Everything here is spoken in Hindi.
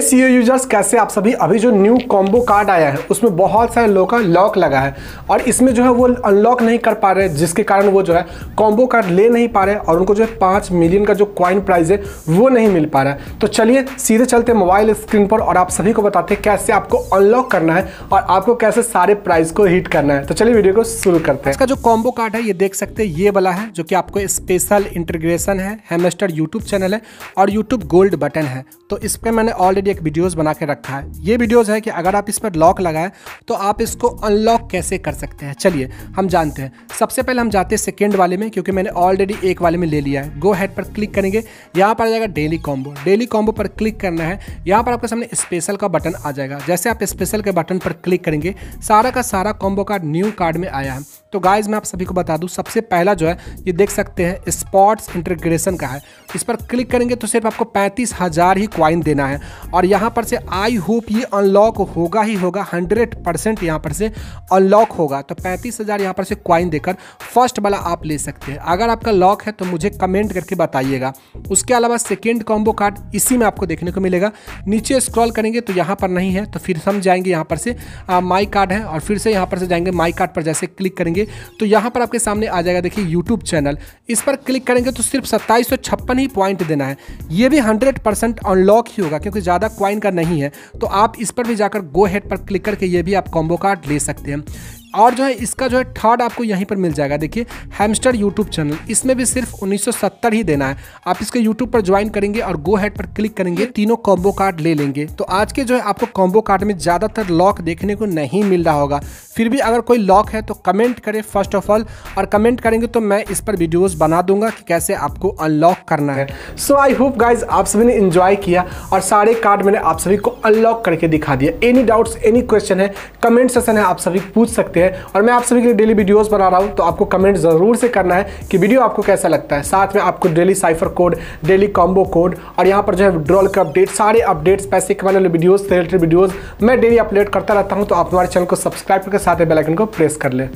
ओ यूजर्स कैसे आप सभी अभी जो न्यू कॉम्बो कार्ड आया है उसमें बहुत सारे लोगों का लॉक लगा है और इसमें जो है वो अनलॉक नहीं कर पा रहे जिसके कारण वो जो है कॉम्बो कार्ड ले नहीं पा रहे और उनको जो है पाँच मिलियन का जो क्वाइन प्राइज है वो नहीं मिल पा रहा है तो चलिए सीधे चलते मोबाइल स्क्रीन पर और आप सभी को बताते कैसे आपको अनलॉक करना है और आपको कैसे सारे प्राइज को हीट करना है तो चलिए वीडियो को शुरू करते हैं इसका जो कॉम्बो कार्ड है ये देख सकते हैं ये वाला है जो कि आपको स्पेशल इंटीग्रेशन है हेमेस्टर यूट्यूब चैनल है और यूट्यूब गोल्ड बटन है तो इस पर मैंने ऑलरेडी ऑलरेडी एक वीडियोस बना के रखा है ये वीडियोस है कि अगर आप इस पर लॉक लगाएं तो आप इसको अनलॉक कैसे कर सकते हैं चलिए हम जानते हैं सबसे पहले हम जाते हैं सेकेंड वाले में क्योंकि मैंने ऑलरेडी एक वाले में ले लिया है गो हैड पर क्लिक करेंगे यहाँ पर आ जाएगा डेली कॉम्बो डेली कॉम्बो पर क्लिक करना है यहाँ पर आपके सामने स्पेशल का बटन आ जाएगा जैसे आप स्पेशल के बटन पर क्लिक करेंगे सारा का सारा कॉम्बो कार्ड न्यू कार्ड में आया है तो गाइज मैं आप सभी को बता दूँ सबसे पहला जो है ये देख सकते हैं स्पॉट्स इंटरग्रेशन का है इस पर क्लिक करेंगे तो सिर्फ आपको पैंतीस हज़ार ही क्वाइन देना है और यहाँ पर से आई होप ये अनलॉक होगा ही होगा हंड्रेड परसेंट यहाँ पर से अनलॉक होगा तो पैंतीस हज़ार यहाँ पर से क्वाइन देकर फर्स्ट वाला आप ले सकते हैं अगर आपका लॉक है तो मुझे कमेंट करके बताइएगा उसके अलावा सेकेंड कॉम्बो कार्ड इसी में आपको देखने को मिलेगा नीचे स्क्रॉल करेंगे तो यहाँ पर नहीं है तो फिर हम जाएंगे यहाँ पर से माई कार्ड है और फिर से यहाँ पर से जाएंगे माई कार्ड पर जैसे क्लिक करेंगे तो यहाँ पर आपके सामने आ जाएगा देखिए यूट्यूब चैनल इस पर क्लिक करेंगे तो सिर्फ सत्ताईस ही पॉइंट देना है ये भी हंड्रेड परसेंट अनलॉक ही होगा क्योंकि ज़्यादा ज़्यादा क्वाइन का नहीं है तो आप इस पर भी जाकर गो हेड पर क्लिक करके ये भी आप कॉम्बो कार्ड ले सकते हैं और जो है इसका जो है थर्ड आपको यहीं पर मिल जाएगा देखिए हैमस्टर यूट्यूब चैनल इसमें भी सिर्फ 1970 ही देना है आप इसके यूट्यूब पर ज्वाइन करेंगे और गो हेड पर क्लिक करेंगे तीनों कॉम्बो कार्ड ले लेंगे तो आज के जो है आपको कॉम्बो कार्ड में ज़्यादातर लॉक देखने को नहीं मिल रहा होगा फिर भी अगर कोई लॉक है तो कमेंट करें फर्स्ट ऑफ ऑल और कमेंट करेंगे तो मैं इस पर वीडियोस बना दूंगा कि कैसे आपको अनलॉक करना है सो आई होप गाइज आप सभी ने इन्जॉय किया और सारे कार्ड मैंने आप सभी को अनलॉक करके दिखा दिया एनी डाउट्स एनी क्वेश्चन है कमेंट सेशन है आप सभी पूछ सकते हैं और मैं आप सभी के लिए डेली वीडियोज़ बना रहा हूँ तो आपको कमेंट ज़रूर से करना है कि वीडियो आपको कैसा लगता है साथ में आपको daily cipher code daily combo code और यहाँ पर जो है ड्रॉल का अपडेट सारे अपडेट्स पैसे कमाने वाले वीडियोज़ रिलेटेड वीडियोज़ मैं डेली अपलोड करता रहता हूँ तो आप हमारे चैनल को सब्सक्राइब करके साथ ही बेलाइकन को प्रेस कर ले